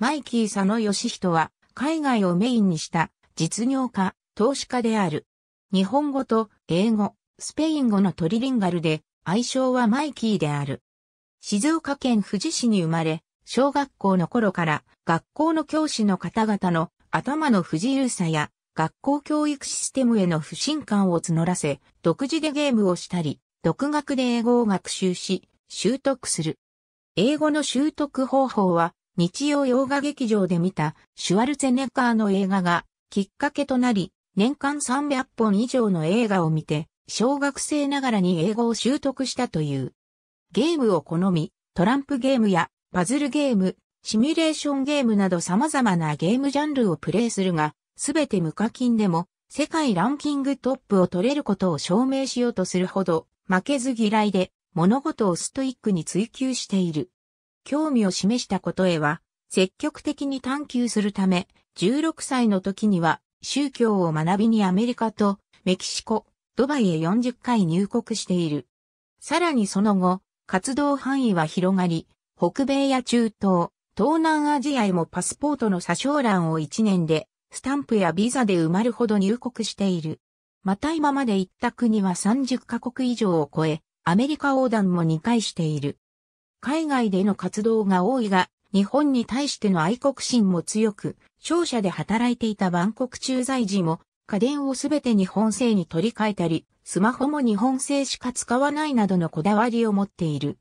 マイキー佐野義人は、海外をメインにした実業家、投資家である。日本語と英語、スペイン語のトリリンガルで、愛称はマイキーである。静岡県富士市に生まれ、小学校の頃から学校の教師の方々の頭の不自由さや学校教育システムへの不信感を募らせ、独自でゲームをしたり、独学で英語を学習し、習得する。英語の習得方法は日曜洋画劇場で見たシュワルツェネッガーの映画がきっかけとなり、年間300本以上の映画を見て、小学生ながらに英語を習得したという。ゲームを好み、トランプゲームやパズルゲーム、シミュレーションゲームなど様々なゲームジャンルをプレイするが、すべて無課金でも世界ランキングトップを取れることを証明しようとするほど負けず嫌いで物事をストイックに追求している。興味を示したことへは、積極的に探求するため、16歳の時には宗教を学びにアメリカとメキシコ、ドバイへ40回入国している。さらにその後、活動範囲は広がり、北米や中東、東南アジアへもパスポートの詐称欄を1年で、スタンプやビザで埋まるほど入国している。また今まで行った国は30カ国以上を超え、アメリカ横断も2回している。海外での活動が多いが、日本に対しての愛国心も強く、商社で働いていた万国駐在時も、家電をすべて日本製に取り替えたり、スマホも日本製しか使わないなどのこだわりを持っている。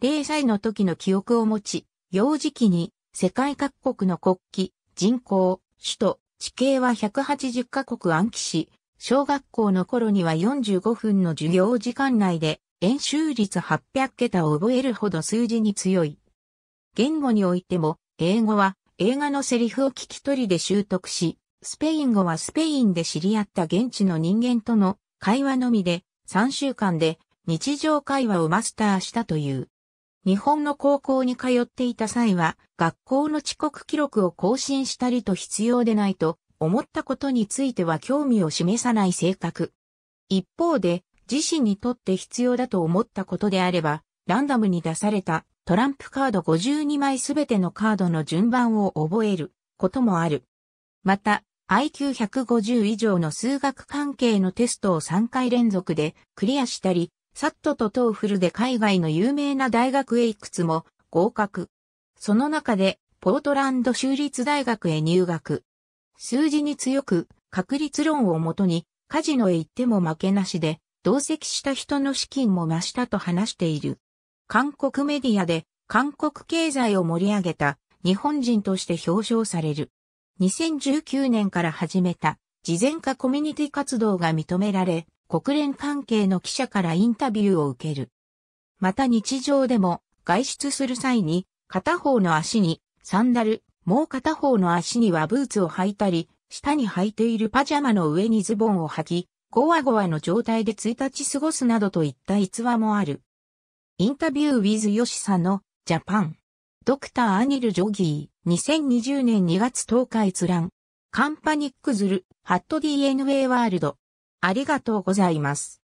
0歳の時の記憶を持ち、幼児期に世界各国の国旗、人口、首都、地形は180カ国暗記し、小学校の頃には45分の授業時間内で演習率800桁を覚えるほど数字に強い。言語においても、英語は映画のセリフを聞き取りで習得し、スペイン語はスペインで知り合った現地の人間との会話のみで3週間で日常会話をマスターしたという。日本の高校に通っていた際は学校の遅刻記録を更新したりと必要でないと思ったことについては興味を示さない性格。一方で自身にとって必要だと思ったことであれば、ランダムに出されたトランプカード52枚すべてのカードの順番を覚えることもある。また、IQ150 以上の数学関係のテストを3回連続でクリアしたり、サットとトーフルで海外の有名な大学へいくつも合格。その中で、ポートランド州立大学へ入学。数字に強く、確率論をもとに、カジノへ行っても負けなしで、同席した人の資金も増したと話している。韓国メディアで韓国経済を盛り上げた日本人として表彰される。2019年から始めた事前化コミュニティ活動が認められ、国連関係の記者からインタビューを受ける。また日常でも外出する際に片方の足にサンダル、もう片方の足にはブーツを履いたり、下に履いているパジャマの上にズボンを履き、ゴワゴワの状態で1日過ごすなどといった逸話もある。インタビュー with ヨシサのジャパン。ドクターアニル・ジョギー、2020年2月10日閲覧。カンパニックズル、ハット DNA ワールド。ありがとうございます。